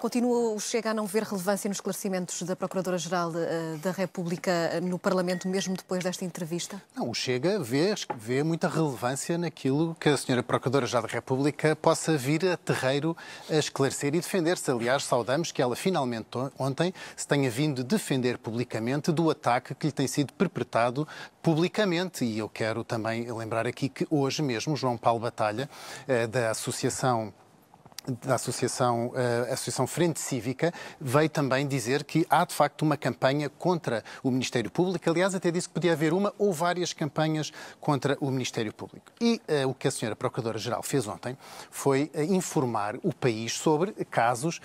Continua o Chega a não ver relevância nos esclarecimentos da Procuradora-Geral eh, da República eh, no Parlamento, mesmo depois desta entrevista? Não, o Chega vê, vê muita relevância naquilo que a Sra. Procuradora-Geral da República possa vir a terreiro a esclarecer e defender-se. Aliás, saudamos que ela finalmente ontem se tenha vindo defender publicamente do ataque que lhe tem sido perpetrado publicamente. E eu quero também lembrar aqui que hoje mesmo João Paulo Batalha, eh, da Associação da associação, uh, associação Frente Cívica veio também dizer que há de facto uma campanha contra o Ministério Público. Aliás, até disse que podia haver uma ou várias campanhas contra o Ministério Público. E uh, o que a senhora Procuradora-Geral fez ontem foi uh, informar o país sobre casos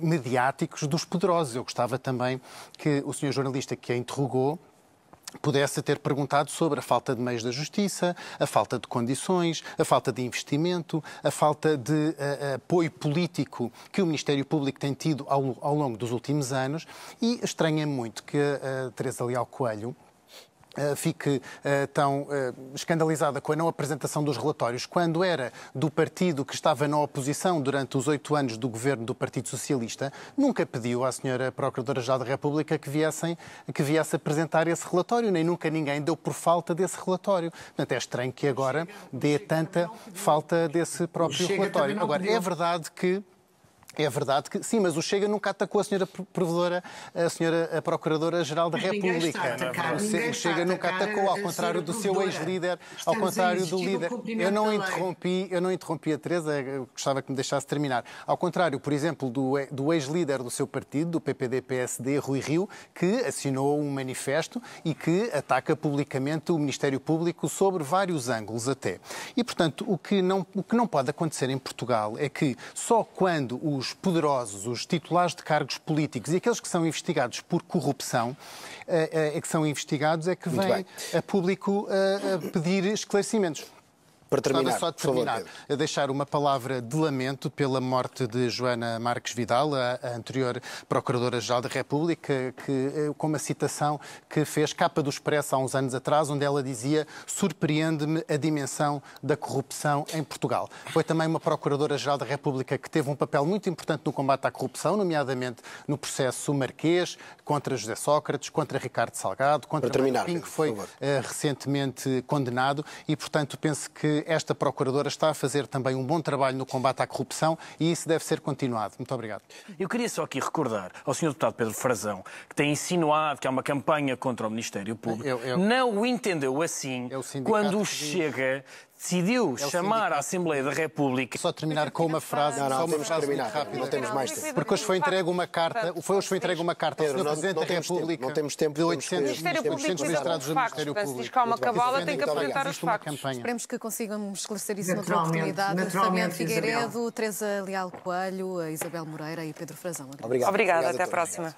mediáticos dos poderosos. Eu gostava também que o senhor jornalista que a interrogou pudesse ter perguntado sobre a falta de meios da justiça, a falta de condições, a falta de investimento, a falta de eh, eh, apoio político que o Ministério Público tem tido ao, ao longo dos últimos anos e estranha muito que a Teresa Leal Coelho eh, fique uh, tão uh, escandalizada com a não apresentação dos relatórios, quando era do partido que estava na oposição durante os oito anos do governo do Partido Socialista, nunca pediu à senhora Procuradora-Geral da República que, viessem, que viesse apresentar esse relatório, nem nunca ninguém deu por falta desse relatório. Portanto, é estranho que agora dê tanta falta desse próprio relatório. Agora, é verdade que é verdade que sim, mas o Chega nunca atacou a senhora provedora, a senhora procuradora-geral da República. o Chega, Chega nunca atacou, ao contrário do seu ex-líder, ao contrário do líder. Eu não interrompi, eu não interrompi a Teresa, gostava que me deixasse terminar. Ao contrário, por exemplo, do, do ex-líder do seu partido, do PPD-PSD, Rui Rio, que assinou um manifesto e que ataca publicamente o Ministério Público sobre vários ângulos até. E portanto, o que não o que não pode acontecer em Portugal é que só quando os os poderosos, os titulares de cargos políticos e aqueles que são investigados por corrupção, eh, eh, é que são investigados, é que vêm a público eh, a pedir esclarecimentos para terminar, Estava só de terminar, favor, a deixar uma palavra de lamento pela morte de Joana Marques Vidal, a, anterior Procuradora-Geral da República, que, eh, com uma citação que fez capa do Expresso há uns anos atrás, onde ela dizia surpreende-me a dimensão da corrupção em Portugal. Foi também uma Procuradora-Geral da República que teve um papel muito importante no combate à corrupção, nomeadamente no processo Marquês, contra José Sócrates, contra Ricardo Salgado, contra o Pinho, que foi eh, recentemente condenado, e, portanto, penso que esta Procuradora está a fazer também um bom trabalho no combate à corrupção e isso deve ser continuado. Muito obrigado. Eu queria só aqui recordar ao Sr. Deputado Pedro Frazão, que tem insinuado que há uma campanha contra o Ministério Público. Eu, eu... Não o entendeu assim é quando o Chega decidiu é chamar a Assembleia da República. Só terminar com uma frase, não, não, só uma frase terminar, rápida. Não temos mais tempo. Porque hoje foi entregue uma carta, foi hoje foi entregue uma carta ao Sr. Presidente da República. não temos tempo de 800 magistrados do Ministério Público. Diz que há uma cavala, tem que apresentar os factos. Esperemos que consigam esclarecer isso noutra oportunidade. Fabiano Figueiredo, Teresa Leal Coelho, Isabel Moreira e Pedro Frazão. Obrigado. Obrigada, até a próxima.